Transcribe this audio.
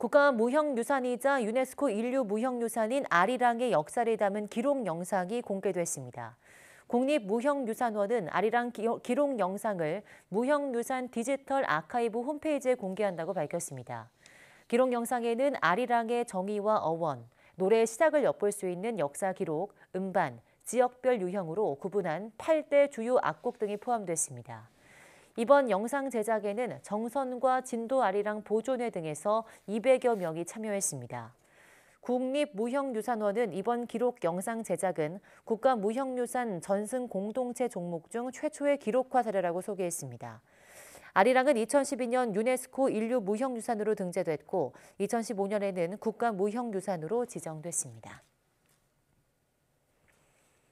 국가 무형유산이자 유네스코 인류 무형유산인 아리랑의 역사를 담은 기록 영상이 공개됐습니다. 국립무형유산원은 아리랑 기록 영상을 무형유산 디지털 아카이브 홈페이지에 공개한다고 밝혔습니다. 기록 영상에는 아리랑의 정의와 어원, 노래의 시작을 엿볼 수 있는 역사 기록, 음반, 지역별 유형으로 구분한 8대 주요 악곡 등이 포함됐습니다. 이번 영상 제작에는 정선과 진도 아리랑 보존회 등에서 200여 명이 참여했습니다. 국립무형유산원은 이번 기록 영상 제작은 국가무형유산 전승 공동체 종목 중 최초의 기록화 사례라고 소개했습니다. 아리랑은 2012년 유네스코 인류 무형유산으로 등재됐고 2015년에는 국가무형유산으로 지정됐습니다.